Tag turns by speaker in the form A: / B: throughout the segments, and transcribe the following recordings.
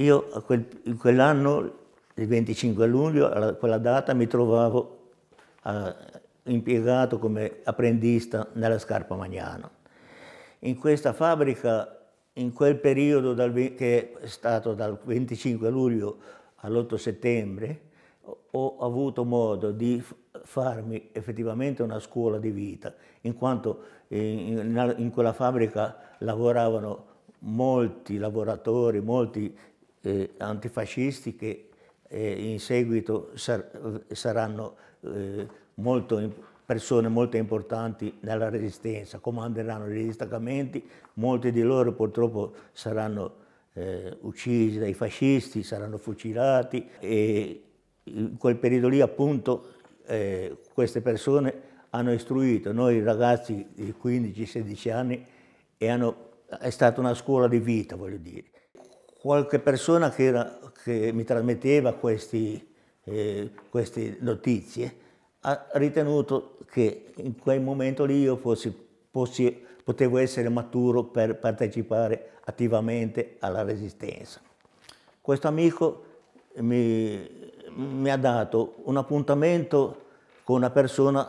A: Io quel, in quell'anno, il 25 luglio, a quella data, mi trovavo a, impiegato come apprendista nella Scarpa Magnana. In questa fabbrica, in quel periodo dal, che è stato dal 25 luglio all'8 settembre, ho avuto modo di farmi effettivamente una scuola di vita, in quanto in, in, in quella fabbrica lavoravano molti lavoratori, molti eh, che eh, in seguito sar saranno eh, molto persone molto importanti nella resistenza, comanderanno gli distaccamenti, molti di loro purtroppo saranno eh, uccisi dai fascisti, saranno fucilati e in quel periodo lì appunto eh, queste persone hanno istruito noi ragazzi di 15-16 anni e hanno, è stata una scuola di vita, voglio dire qualche persona che, era, che mi trasmetteva questi, eh, queste notizie ha ritenuto che in quel momento lì io fossi, fossi, potevo essere maturo per partecipare attivamente alla resistenza. Questo amico mi, mi ha dato un appuntamento con una persona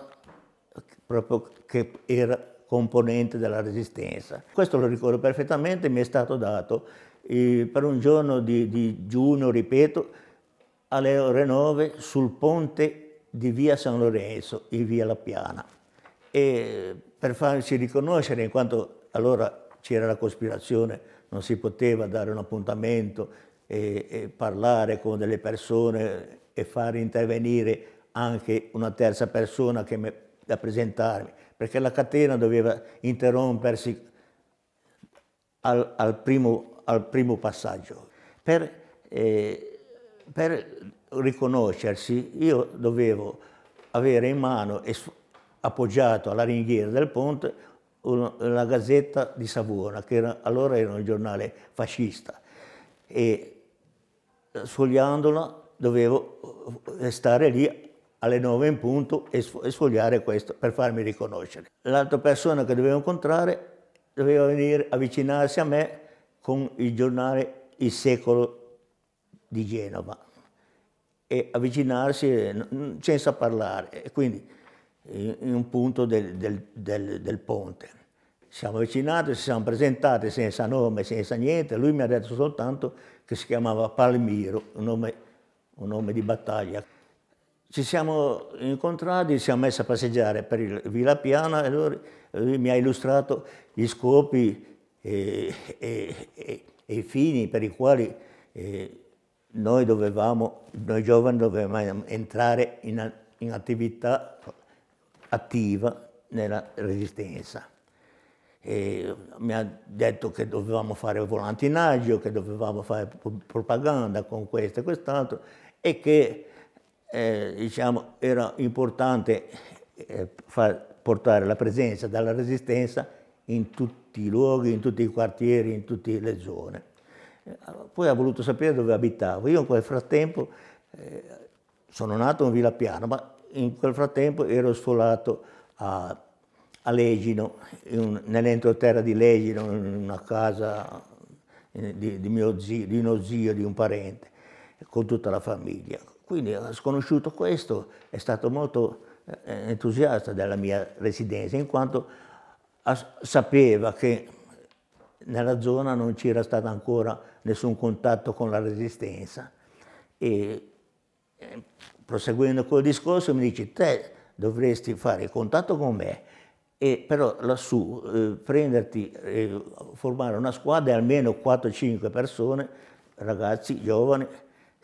A: proprio che era componente della resistenza. Questo lo ricordo perfettamente, mi è stato dato per un giorno di, di giugno, ripeto, alle ore 9 sul ponte di via San Lorenzo in via La Piana. E per farci riconoscere, in quanto allora c'era la cospirazione, non si poteva dare un appuntamento e, e parlare con delle persone e far intervenire anche una terza persona che me, da presentarmi, perché la catena doveva interrompersi al, al primo al primo passaggio. Per, eh, per riconoscersi io dovevo avere in mano e appoggiato alla ringhiera del ponte una gazzetta di Savona, che era, allora era un giornale fascista, e sfogliandola dovevo eh, stare lì alle nove in punto e sfogliare questo per farmi riconoscere. L'altra persona che dovevo incontrare doveva venire avvicinarsi a me con il giornale Il Secolo di Genova e avvicinarsi senza parlare, e quindi in un punto del, del, del, del ponte. Siamo avvicinati, ci siamo presentati senza nome, senza niente, lui mi ha detto soltanto che si chiamava Palmiro, un nome, un nome di battaglia. Ci siamo incontrati, ci siamo messi a passeggiare per il Villa Piana e lui, lui mi ha illustrato gli scopi e, e, e i fini per i quali eh, noi dovevamo, noi giovani dovevamo entrare in, in attività attiva nella resistenza. E mi ha detto che dovevamo fare volantinaggio, che dovevamo fare propaganda con questo e quest'altro e che eh, diciamo, era importante eh, far, portare la presenza della resistenza in tutti tutti i luoghi, in tutti i quartieri, in tutte le zone. Eh, poi ha voluto sapere dove abitavo. Io in quel frattempo eh, sono nato in Villa Piano, ma in quel frattempo ero sfolato a, a Legino, nell'entroterra di Legino, in una casa eh, di, di, zio, di uno zio, di un parente, con tutta la famiglia. Quindi ha sconosciuto questo, è stato molto eh, entusiasta della mia residenza, in quanto sapeva che nella zona non c'era stato ancora nessun contatto con la resistenza e eh, proseguendo col discorso mi dice te dovresti fare contatto con me e però lassù eh, prenderti, eh, formare una squadra di almeno 4-5 persone, ragazzi giovani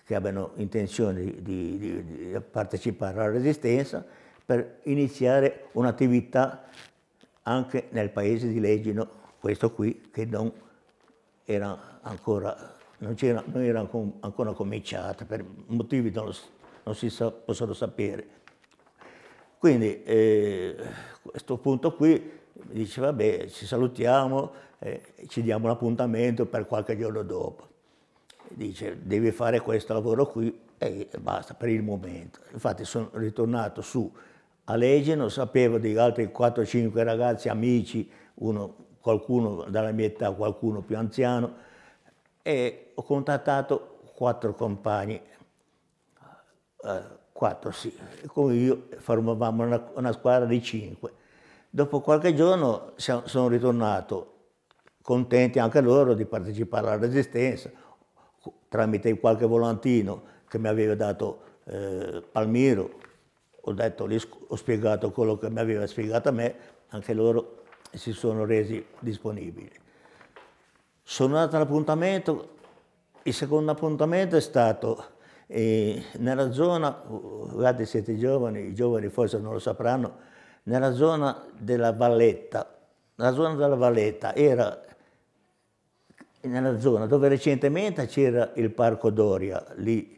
A: che abbiano intenzione di, di, di partecipare alla resistenza per iniziare un'attività anche nel paese di Legino, questo qui, che non era ancora, non, era, non era ancora cominciata, per motivi non, non si sa, possono sapere. Quindi eh, a questo punto qui dice vabbè ci salutiamo, eh, ci diamo l'appuntamento per qualche giorno dopo. Dice devi fare questo lavoro qui e basta per il momento. Infatti sono ritornato su a Alegeno, sapevo di altri 4-5 ragazzi, amici, uno, qualcuno dalla mia età, qualcuno più anziano, e ho contattato quattro compagni, eh, quattro sì, come io formavamo una, una squadra di cinque. Dopo qualche giorno sono ritornato contenti anche loro di partecipare alla resistenza tramite qualche volantino che mi aveva dato eh, Palmiro ho detto ho spiegato quello che mi aveva spiegato a me, anche loro si sono resi disponibili. Sono andato all'appuntamento, il secondo appuntamento è stato eh, nella zona, guardate siete giovani, i giovani forse non lo sapranno, nella zona della Valletta, la zona della Valletta era nella zona dove recentemente c'era il Parco Doria, lì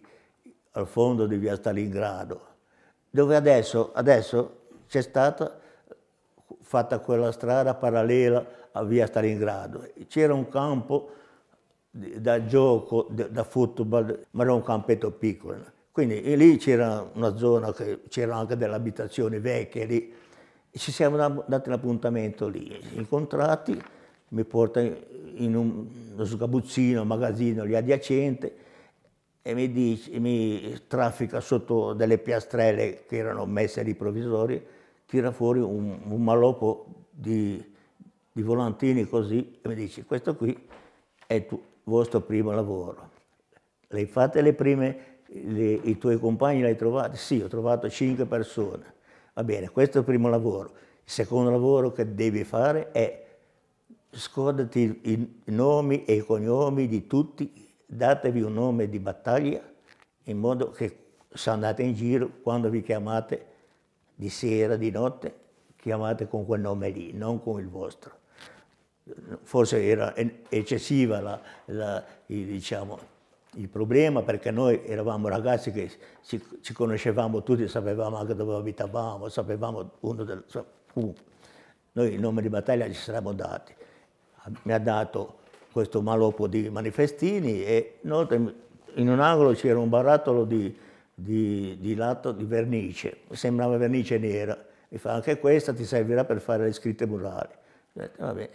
A: al fondo di via Stalingrado, dove adesso, adesso c'è stata fatta quella strada parallela a via Stalingrado. C'era un campo da gioco, da football, ma era un campetto piccolo. Quindi lì c'era una zona che c'era anche delle abitazioni vecchie lì. Ci siamo dati l'appuntamento lì, incontrati, mi porta in uno sgabuzzino, un magazzino lì adiacente, e mi, dice, mi traffica sotto delle piastrelle che erano messe di provvisori, tira fuori un, un malopo di, di, volantini così e mi dice questo qui è il vostro primo lavoro. Lei fate le prime, le, i tuoi compagni l'hai trovato? Sì, ho trovato cinque persone. Va bene, questo è il primo lavoro. Il secondo lavoro che devi fare è scordati i nomi e i cognomi di tutti datevi un nome di battaglia in modo che se andate in giro, quando vi chiamate di sera, di notte, chiamate con quel nome lì, non con il vostro. Forse era eccessiva la, la, il, diciamo, il, problema perché noi eravamo ragazzi che ci, ci, conoscevamo tutti, sapevamo anche dove abitavamo, sapevamo uno del... Noi il nome di battaglia ci saremmo dati. Mi ha dato questo malopo di manifestini e in un angolo c'era un barattolo di, di, di lato di vernice, sembrava vernice nera. Mi fa anche questa ti servirà per fare le scritte murali. Detto, vabbè,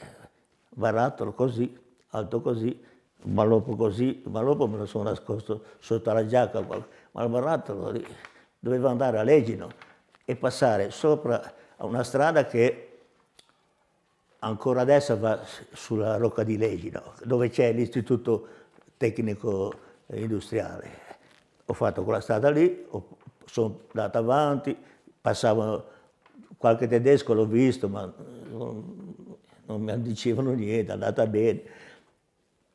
A: barattolo così, alto così, malopo così, malopo me lo sono nascosto sotto la giacca, ma il barattolo doveva andare a Legino e passare sopra a una strada che ancora adesso va sulla Rocca di Legino, dove c'è l'istituto tecnico industriale. Ho fatto quella strada lì, sono andato avanti, passavano qualche tedesco, l'ho visto, ma non, non mi dicevano niente, è andata bene.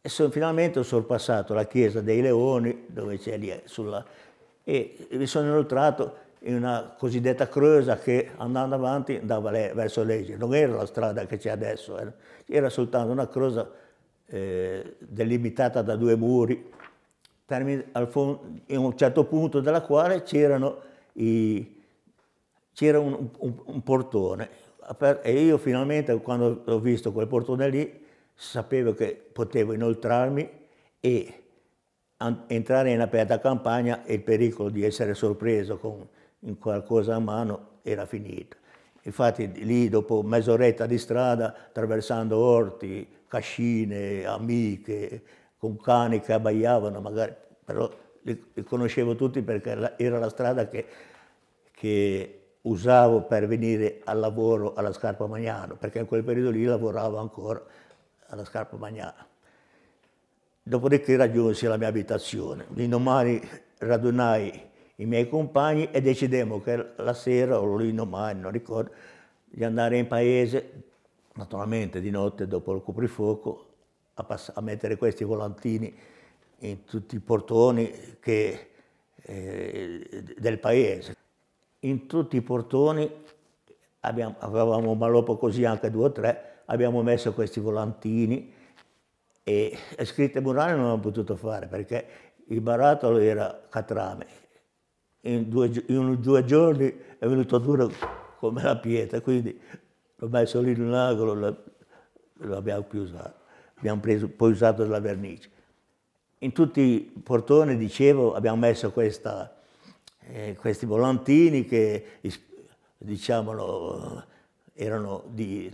A: E son, finalmente ho sorpassato la chiesa dei Leoni, dove c'è lì, eh, sulla, e mi sono inoltrato in una cosiddetta creusa che andando avanti andava verso Legge. Non era la strada che c'è adesso, eh. era soltanto una creusa eh, delimitata da due muri, in un certo punto della quale c'erano i c'era un, un, un, portone e io finalmente quando ho visto quel portone lì sapevo che potevo inoltrarmi e entrare in aperta campagna e il pericolo di essere sorpreso con in qualcosa a mano era finita. Infatti lì dopo mezz'oretta di strada, attraversando orti, cascine, amiche, con cani che abbaiavano, magari, però li, li conoscevo tutti perché la, era la strada che, che, usavo per venire al lavoro alla Scarpa Magnano, perché in quel periodo lì lavoravo ancora alla Scarpa Magnano. Dopodiché raggiunsi la mia abitazione. L'indomani radunai i miei compagni e decidemmo che la sera o l'indomani, non ricordo, di andare in paese, naturalmente di notte dopo il coprifuoco, a, pass- a mettere questi volantini in tutti i portoni che, eh, del paese. In tutti i portoni, abbiamo, avevamo malopo così anche due o tre, abbiamo messo questi volantini e, e scritte murali non abbiamo potuto fare perché il barattolo era catrame, in due, in due giorni è venuto duro come la pietra, quindi l'ho messo lì in un angolo, l'abbiamo più usato, abbiamo preso, poi usato la vernice. In tutti i portoni, dicevo, abbiamo messo questa, eh, questi volantini che, diciamolo, erano di,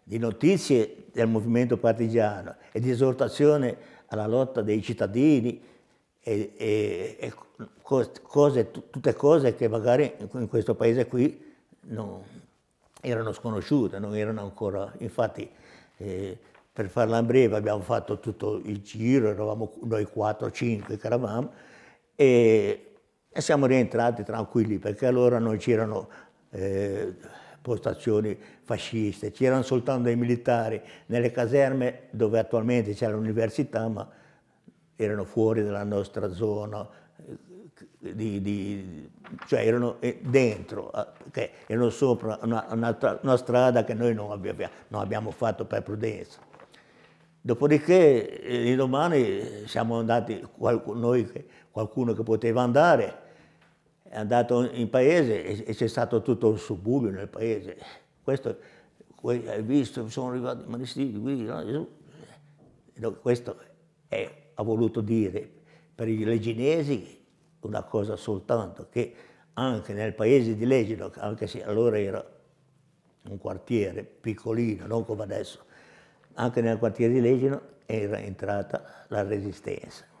A: di notizie del movimento partigiano e di esortazione alla lotta dei cittadini e, e, e cose, tutte cose che magari in questo paese qui non, erano sconosciute, non erano ancora, infatti eh, per farla in breve abbiamo fatto tutto il giro, eravamo noi 4-5 che eravamo e, e, siamo rientrati tranquilli perché allora non c'erano eh, postazioni fasciste, c'erano soltanto dei militari nelle caserme dove attualmente c'è l'università ma erano fuori dalla nostra zona, eh, di, di, cioè erano eh, dentro, okay, eh, erano sopra una, una, una, strada che noi non, abbiamo, non abbiamo fatto per prudenza. Dopodiché di domani siamo andati, noi, qualcuno che poteva andare, è andato in paese e c'è stato tutto un suburbio nel paese. Questo, hai visto, sono arrivati i manistiti, questo è ha voluto dire per i leginesi una cosa soltanto, che anche nel paese di Legino, anche se allora era un quartiere piccolino, non come adesso, anche nel quartiere di Legino era entrata la resistenza.